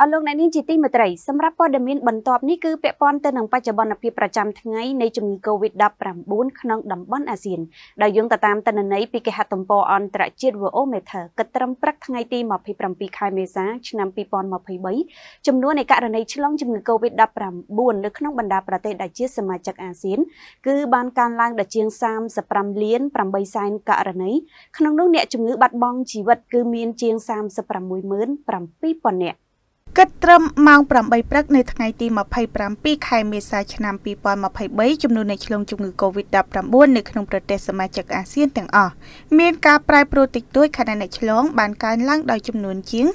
អស់លោកអ្នកនាងជាទីមេត្រីសម្រាប់ព័ត៌មានបន្ទាប់នេះគឺពាក់ព័ន្ធទៅនឹងបច្ចុប្បន្នភាពប្រចាំថ្ងៃនៃជំងឺ Covid-19 ក្នុងតំបន់អាស៊ានដោយយោងទៅតាមទិន្នន័យពីគេហទំព័រអន្តរជាតិ World Meter គិតត្រឹមព្រឹកថ្ងៃទី27ខែមេសាឆ្នាំ2023ចំនួននៃករណីឆ្លងជំងឺ Covid-19 នៅក្នុងបណ្ដាប្រទេសដែលជាសមាជិកអាស៊ានគឺបានកើនឡើងដល់ជាង35លាន8សែនករណីក្នុងនោះអ្នកជំងឺបាត់បង់ជីវិតគឺមានជាង36.7000នាក់គិតត្រឹមម៉ោង8ព្រឹកនៅថ្ងៃទី27ខែមេសាឆ្នាំ2023ចំនួនអ្នកឆ្លងជំងឺ Covid-19 នៅក្នុងប្រទេសសមាជិកអាស៊ានទាំងអស់មានការប្រែប្រួលតិចតួចខណៈអ្នកឆ្លងបានកើនឡើងដោយចំនួនជាង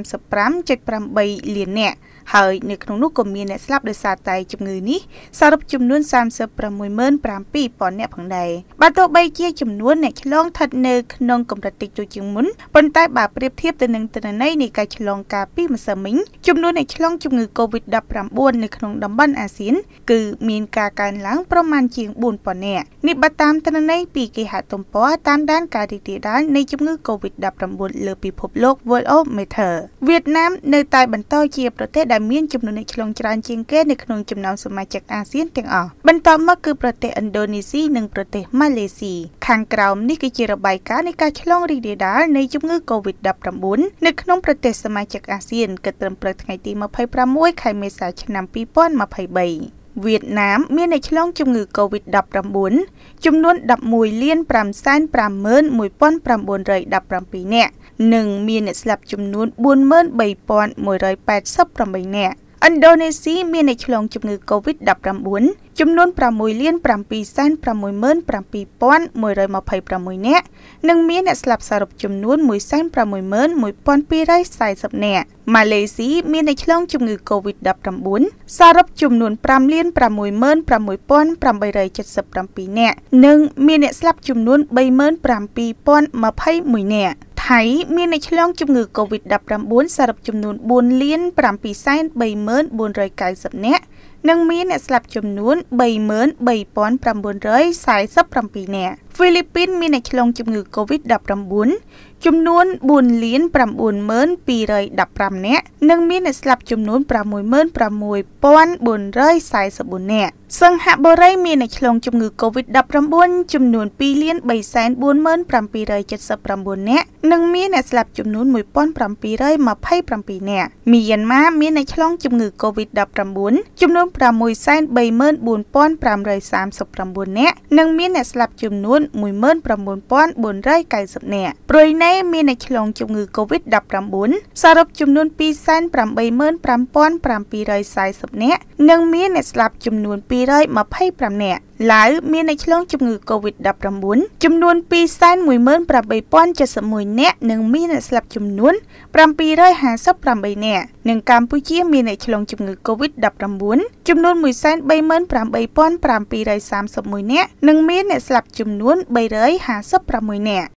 35.8លាននាក់ហើយនៅក្នុងនោះក៏មានអ្នកស្លាប់ដោយសារតែជំងឺនេះសរុបចំនួន367000នាក់ផងដែរបើទោះបីជាចំនួនអ្នកឆ្លងស្ថិតនៅក្នុងកម្រិតតិចតួចជាងមុនប៉ុន្តែបើប្រៀបធៀបទៅនឹងទិន្នន័យនៃការឆ្លងកាលពីម្សិលមិញមីងចំនួនអ្នកឆ្លងជំងឺ Covid-19 នៅក្នុងតំបន់អាស៊ានគឺមានការកើនឡើងប្រមាណជាង4000នាក់នេះបើតាមទិន្នន័យពីគេហទំព័រតាមដានការរីករាលដាលនៃជំងឺ Covid-19 លើពិភពលោក Worldometer វៀតណាមនៅតែបន្តជាប្រទេសដែលមានចំនួនអ្នកឆ្លងច្រើនជាងគេនៅក្នុងចំណោមសមាជិកអាស៊ានទាំងអស់បន្ទាប់មកគឺប្រទេសឥណ្ឌូនេស៊ីនិងប្រទេសម៉ាឡេស៊ីខាងក្រោមនេះគឺជារបាយការណ៍នៃការឆ្លងរីករាលដាលនៃជំងឺ Covid-19 នៅក្នុងប្រទេសសមាជិកអាស៊ានគិតត្រឹមព្រឹកថ្ងៃទី26ខែមេសាឆ្នាំ2023វៀតណាមមានអ្នកឆ្លងជំងឺ Covid-19 ចំនួន11លាន551,917នាក់និងមានអ្នកស្លាប់ចំនួន43,188នាក់ឥណ្ឌូនេស៊ីមានអ្នកឆ្លងជំងឺ Covid-19 ចំនួន6,767,126នាក់និងមានអ្នកស្លាប់សរុបចំនួន161,240នាក់ម៉ាឡេស៊ីមានអ្នកឆ្លងជំងឺ Covid-19 សរុបចំនួន5,066,877នាក់និងមានអ្នកស្លាប់ចំនួន37,021នាក់ថៃមានអ្នកឆ្លងជំងឺ Covid-19 សរុបចំនួន4លាន734,490នាក់និង មានអ្នកស្លាប់ចំនួន33,947នាក់ហ្វីលីពីនមានអ្នកឆ្លងជំងឺ Covid-19 ចំនួន4,9215នាក់និងមានអ្នកស្លាប់ចំនួន66,444នាក់សិង្ហបុរីមានអ្នកឆ្លងជំងឺ Covid-19 ចំនួន2,347,979នាក់និងមានអ្នកស្លាប់ចំនួន1,727នាក់មីយ៉ាន់ម៉ាមានអ្នកឆ្លងជំងឺ Covid-19 ចំនួន634,539នាក់និង មានអ្នកស្លាប់ចំនួន19,490នាក់ប្រយណេមានអ្នកឆ្លងជំងឺ Covid-19 សរុបចំនួន285,740នាក់និងមានអ្នកស្លាប់ចំនួន225នាក់ឡាវមានអ្នកឆ្លងជំងឺ Covid-19 ចំនួន218,071នាក់និងមានអ្នកស្លាប់ចំនួន758នាក់និងកម្ពុជាមានអ្នកឆ្លងជំងឺ Covid-19 ចំនួន138,731នាក់និងមានអ្នកស្លាប់ចំនួន356នាក់